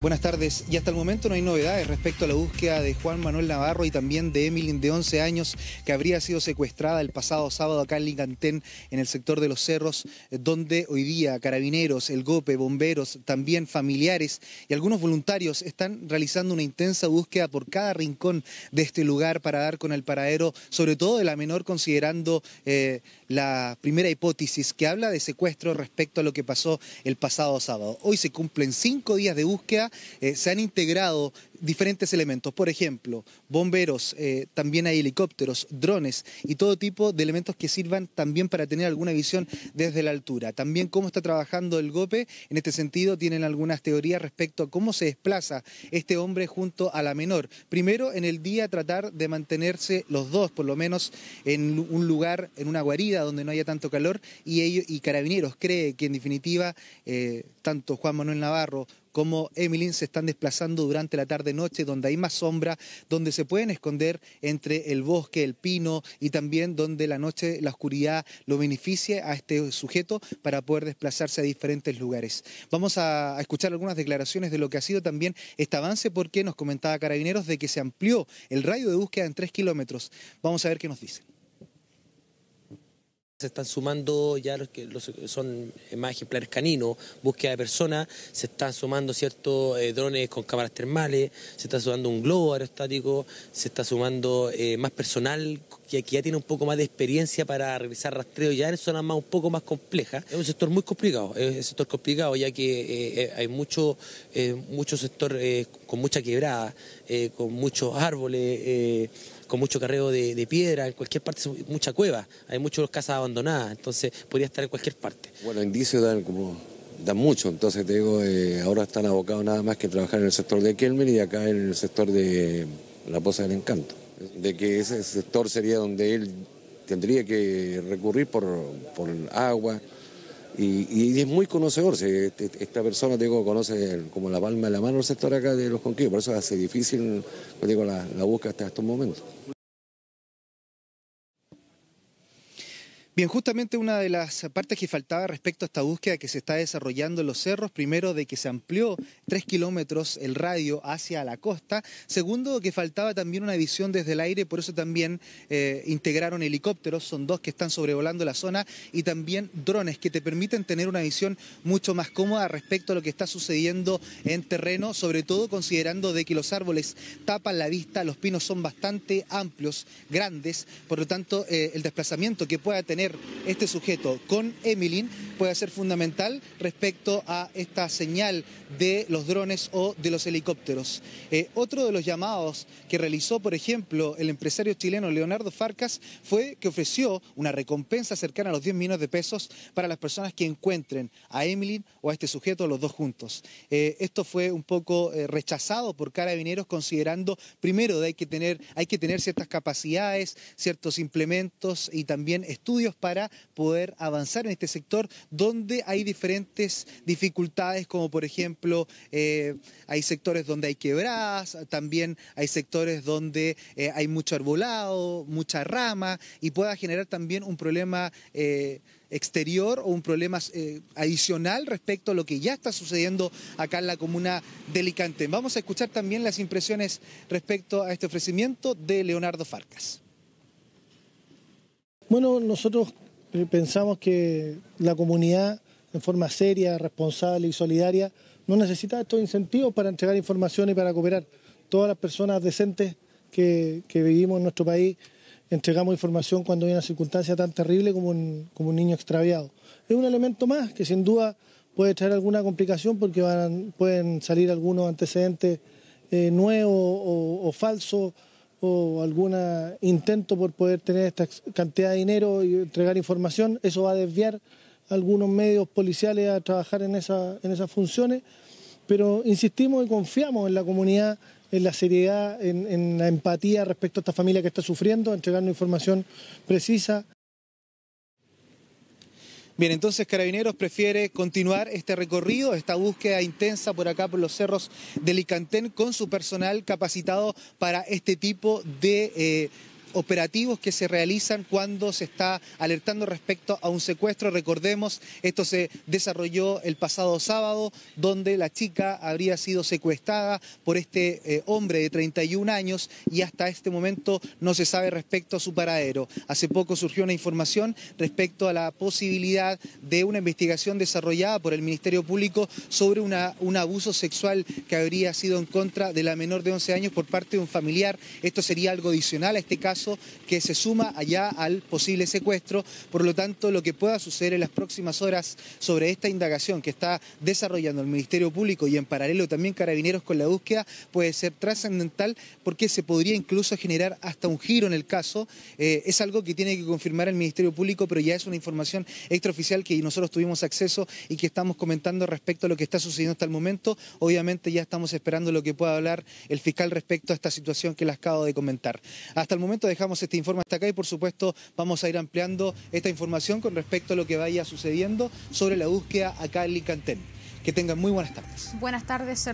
Buenas tardes. Y hasta el momento no hay novedades respecto a la búsqueda de Juan Manuel Navarro y también de Emily de 11 años que habría sido secuestrada el pasado sábado acá en Ligantén, en el sector de Los Cerros, donde hoy día carabineros, el GOPE, bomberos, también familiares y algunos voluntarios están realizando una intensa búsqueda por cada rincón de este lugar para dar con el paradero, sobre todo de la menor, considerando eh, la primera hipótesis que habla de secuestro respecto a lo que pasó el pasado sábado. Hoy se cumplen cinco días de búsqueda eh, se han integrado diferentes elementos. Por ejemplo, bomberos, eh, también hay helicópteros, drones y todo tipo de elementos que sirvan también para tener alguna visión desde la altura. También cómo está trabajando el GOPE. En este sentido, tienen algunas teorías respecto a cómo se desplaza este hombre junto a la menor. Primero, en el día tratar de mantenerse los dos, por lo menos en un lugar, en una guarida donde no haya tanto calor y, ellos, y Carabineros cree que en definitiva eh, tanto Juan Manuel Navarro como Emilín se están desplazando durante la tarde de noche, donde hay más sombra, donde se pueden esconder entre el bosque, el pino y también donde la noche, la oscuridad lo beneficie a este sujeto para poder desplazarse a diferentes lugares. Vamos a, escuchar algunas declaraciones de lo que ha sido también este avance porque nos comentaba Carabineros de que se amplió el radio de búsqueda en tres kilómetros. Vamos a ver qué nos dicen. Se están sumando ya los que son eh, más ejemplares caninos, búsqueda de personas, se están sumando ciertos eh, drones con cámaras termales, se está sumando un globo aerostático, se está sumando eh, más personal que, ya tiene un poco más de experiencia para realizar rastreo ya en zonas más un poco más complejas. Es un sector muy complicado, es un sector complicado ya que hay mucho, mucho sector con mucha quebrada, con muchos árboles con mucho carreo de, piedra, en cualquier parte, mucha cueva, hay muchas casas abandonadas, entonces podría estar en cualquier parte. Bueno, indicios dan como dan mucho, entonces te digo, eh, ahora están abocados nada más que trabajar en el sector de Kelmer y acá en el sector de la Poza del Encanto, de que ese sector sería donde él tendría que recurrir por, por agua, y, es muy conocedor. esta persona, digo, conoce como la palma de la mano el sector acá de los conquillos, por eso hace difícil, la, búsqueda hasta estos momentos. Bien, justamente una de las partes que faltaba respecto a esta búsqueda que se está desarrollando en los cerros, primero de que se amplió tres kilómetros el radio hacia la costa, segundo que faltaba también una visión desde el aire, por eso también eh, integraron helicópteros, son dos que están sobrevolando la zona, y también drones que te permiten tener una visión mucho más cómoda respecto a lo que está sucediendo en terreno, sobre todo considerando de que los árboles tapan la vista, los pinos son bastante amplios, grandes, por lo tanto eh, el desplazamiento que pueda tener este sujeto con Emily puede ser fundamental respecto a esta señal de los drones o de los helicópteros. Eh, otro de los llamados que realizó, por ejemplo, el empresario chileno Leonardo Farcas fue que ofreció una recompensa cercana a los 10 millones de pesos para las personas que encuentren a Emilyn o a este sujeto, los dos juntos. Eh, esto fue un poco eh, rechazado por carabineros considerando, primero, que hay que tener ciertas capacidades, ciertos implementos y también estudios para poder avanzar en este sector donde hay diferentes dificultades, como por ejemplo eh, hay sectores donde hay quebradas, también hay sectores donde eh, hay mucho arbolado, mucha rama y pueda generar también un problema. Eh, exterior o un problema adicional respecto a lo que ya está sucediendo acá en la comuna de Alicante. Vamos a escuchar también las impresiones respecto a este ofrecimiento de Leonardo Farcas. Bueno, nosotros eh, pensamos que la comunidad, en forma seria, responsable y solidaria, no necesita estos incentivos para entregar información y para cooperar. Todas las personas decentes que, vivimos en nuestro país entregamos información cuando hay una circunstancia tan terrible como un, como un niño extraviado. Es un elemento más que sin duda puede traer alguna complicación porque van, pueden salir algunos antecedentes eh, nuevos o, o falsos o algún intento por poder tener esta cantidad de dinero y entregar información, eso va a desviar a algunos medios policiales a trabajar en, esa, en esas funciones, pero insistimos y confiamos en la comunidad, en la seriedad, en, en la empatía respecto a esta familia que está sufriendo, entregando información precisa. Bien, entonces Carabineros prefiere continuar este recorrido, esta búsqueda intensa por acá, por los cerros de Licantén, con su personal capacitado para este tipo de... Eh, operativos que se realizan cuando se está alertando respecto a un secuestro. Recordemos, esto se desarrolló el pasado sábado, donde la chica habría sido secuestrada por este eh, hombre de 31 años y hasta este momento no se sabe respecto a su paradero. Hace poco surgió una información respecto a la posibilidad de una investigación desarrollada por el Ministerio Público sobre un abuso sexual que habría sido en contra de la menor de 11 años por parte de un familiar. Esto sería algo adicional a este caso que se suma allá al posible secuestro. Por lo tanto, lo que pueda suceder en las próximas horas sobre esta indagación que está desarrollando el Ministerio Público y en paralelo también Carabineros con la búsqueda puede ser trascendental porque se podría incluso generar hasta un giro en el caso. Eh, es algo que tiene que confirmar el Ministerio Público, pero ya es una información extraoficial que nosotros tuvimos acceso y que estamos comentando respecto a lo que está sucediendo hasta el momento. Obviamente ya estamos esperando lo que pueda hablar el fiscal respecto a esta situación que les acabo de comentar. Hasta el momento dejamos este informe hasta acá y por supuesto vamos a ir ampliando esta información con respecto a lo que vaya sucediendo sobre la búsqueda acá en Licantén. Que tengan muy buenas tardes. Buenas tardes,